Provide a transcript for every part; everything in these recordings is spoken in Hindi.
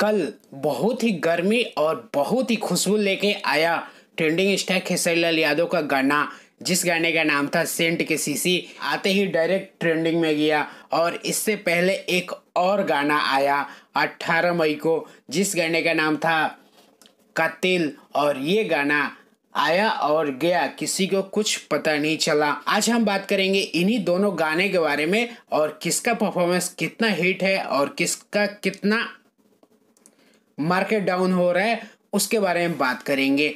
कल बहुत ही गर्मी और बहुत ही खुशबू लेके आया ट्रेंडिंग स्टैक खेसरी लाल यादव का गाना जिस गाने का नाम था सेंट के सीसी आते ही डायरेक्ट ट्रेंडिंग में गया और इससे पहले एक और गाना आया 18 मई को जिस गाने का नाम था कातिल और ये गाना आया और गया किसी को कुछ पता नहीं चला आज हम बात करेंगे इन्हीं दोनों गाने के बारे में और किसका परफॉर्मेंस कितना हिट है और किसका कितना मार्केट डाउन हो रहा है उसके बारे में बात करेंगे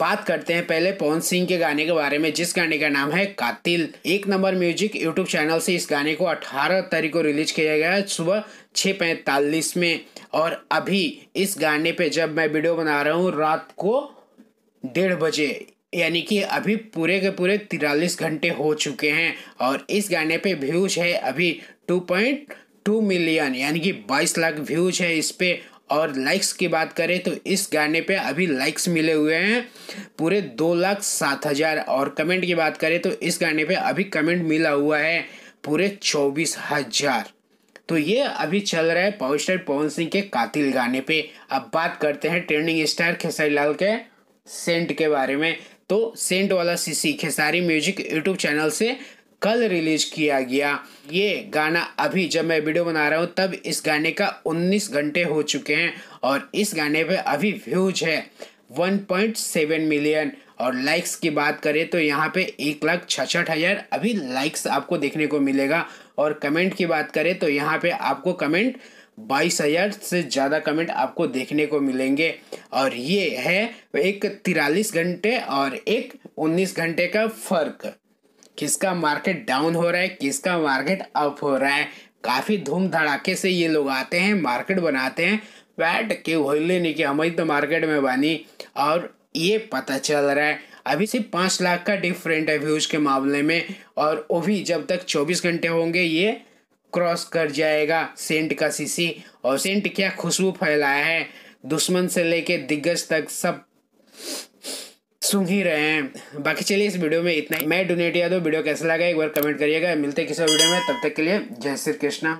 बात करते हैं पहले पवन सिंह के गाने के बारे में जिस गाने का नाम है कातिल एक नंबर म्यूजिक यूट्यूब चैनल से इस गाने को 18 तारीख को रिलीज किया गया है सुबह छः पैंतालीस में और अभी इस गाने पे जब मैं वीडियो बना रहा हूँ रात को डेढ़ बजे यानी कि अभी पूरे के पूरे तिरालीस घंटे हो चुके हैं और इस गाने पे व्यूज है अभी टू पॉइंट टू मिलियन यानी कि बाईस लाख व्यूज है इस पर और लाइक्स की बात करें तो इस गाने पे अभी लाइक्स मिले हुए हैं पूरे दो लाख सात हज़ार और कमेंट की बात करें तो इस गाने पे अभी कमेंट मिला हुआ है पूरे चौबीस हज़ार तो ये अभी चल रहा है पावर स्टार पवन सिंह के कातिल गाने पे अब बात करते हैं ट्रेंडिंग स्टार खेसारी लाल के सेंट के बारे में तो सेंट वाला सीसी खेसारी म्यूजिक यूट्यूब चैनल से कल रिलीज किया गया ये गाना अभी जब मैं वीडियो बना रहा हूँ तब इस गाने का 19 घंटे हो चुके हैं और इस गाने पे अभी व्यूज है 1.7 मिलियन और लाइक्स की बात करें तो यहाँ पे एक लाख छसठ हज़ार अभी लाइक्स आपको देखने को मिलेगा और कमेंट की बात करें तो यहाँ पे आपको कमेंट बाईस हज़ार से ज़्यादा कमेंट आपको देखने को मिलेंगे और ये है एक तिरालीस घंटे और एक उन्नीस घंटे का फ़र्क किसका मार्केट डाउन हो रहा है किसका मार्केट अप हो रहा है काफ़ी धूम धड़ाके से ये लोग आते हैं मार्केट बनाते हैं बैठ के होले नहीं कि हमारी तो मार्केट में बनी और ये पता चल रहा है अभी सिर्फ पाँच लाख का डिफरेंट है व्यूज़ के मामले में और वो भी जब तक चौबीस घंटे होंगे ये क्रॉस कर जाएगा सेंट का सीसी और सेंट क्या खुशबू फैलाया है दुश्मन से लेके दिग्गज तक सब सुन ही रहे हैं बाकी चलिए इस वीडियो में इतना ही मैं डोनेट यादव वीडियो कैसा लगा एक बार कमेंट करिएगा मिलते किसी वीडियो में तब तक के लिए जय श्री कृष्णा